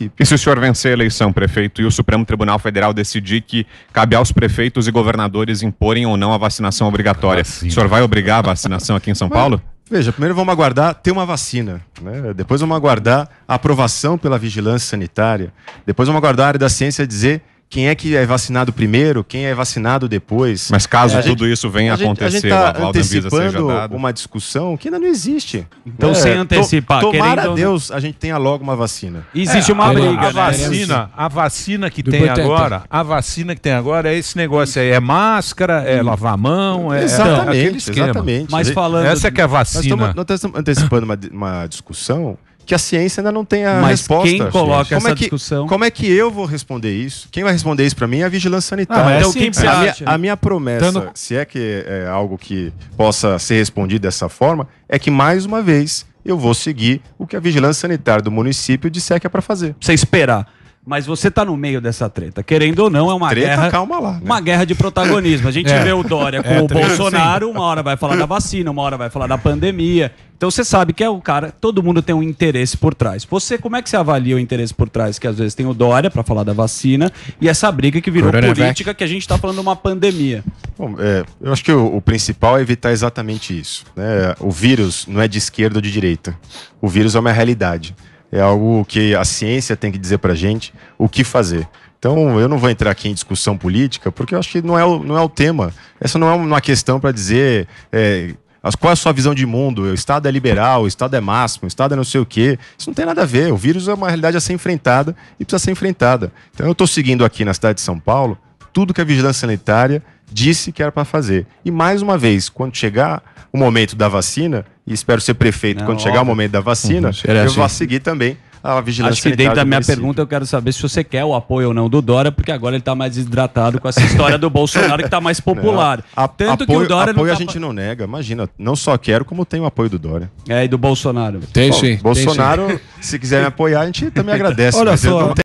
município. E se o senhor vencer a eleição, prefeito, e o Supremo Tribunal Federal decidir que cabe aos prefeitos e governadores imporem ou não a vacinação obrigatória, vacina. o senhor vai obrigar a vacinação aqui em São Mas... Paulo? Veja, primeiro vamos aguardar ter uma vacina, né? depois vamos aguardar a aprovação pela vigilância sanitária, depois vamos aguardar a área da ciência dizer quem é que é vacinado primeiro, quem é vacinado depois. Mas caso é, tudo gente, isso venha a acontecer, gente, a gente tá antecipando uma discussão que ainda não existe. Então, é, sem antecipar, to, tomara querendo... a Deus a gente tenha logo uma vacina. Existe é, uma briga. Né? A, a vacina, a vacina que tem agora, a vacina que tem agora é esse negócio aí, é máscara, é lavar a mão, é exatamente, é exatamente. Mas falando essa é que é a vacina. Nós estamos, nós estamos antecipando uma, uma discussão que a ciência ainda não tem a Mas resposta. Mas quem coloca essa é que, discussão? Como é que eu vou responder isso? Quem vai responder isso para mim é a vigilância sanitária. Ah, então, é quem a, minha, a né? minha promessa, se é que é algo que possa ser respondido dessa forma, é que mais uma vez eu vou seguir o que a vigilância sanitária do município disser que é para fazer. Você esperar. Mas você está no meio dessa treta. Querendo ou não, é uma treta, guerra. Calma lá. Né? Uma guerra de protagonismo. A gente é. vê o Dória é, com é, o treta, Bolsonaro, sim. uma hora vai falar da vacina, uma hora vai falar da pandemia. Então você sabe que é o cara, todo mundo tem um interesse por trás. Você, como é que você avalia o interesse por trás? Que às vezes tem o Dória para falar da vacina e essa briga que virou política que a gente está falando de uma pandemia. Bom, é, eu acho que o, o, principal é evitar exatamente isso. Né? O vírus não é de esquerda ou de direita. O vírus é uma realidade é algo que a ciência tem que dizer para gente o que fazer. Então, eu não vou entrar aqui em discussão política, porque eu acho que não é o, não é o tema. Essa não é uma questão para dizer é, qual é a sua visão de mundo? O Estado é liberal, o Estado é máximo, o Estado é não sei o quê. Isso não tem nada a ver. O vírus é uma realidade a ser enfrentada e precisa ser enfrentada. Então eu estou seguindo aqui na cidade de São Paulo tudo que a vigilância sanitária disse que era para fazer. E mais uma vez, quando chegar o momento da vacina, e espero ser prefeito Não, quando óbvio. chegar o momento da vacina, uhum, eu assim. vou seguir também a vigilância Acho que dentro da minha município. pergunta eu quero saber se você quer o apoio ou não do Dória, porque agora ele está mais hidratado com essa história do Bolsonaro que está mais popular. Não, a, Tanto apoio, que o apoio tá... a gente não nega, imagina, não só quero como tem o apoio do Dória. É, e do Bolsonaro. Tem Bom, sim. Bolsonaro, tem, sim. se quiser me apoiar, a gente também agradece. Olha só.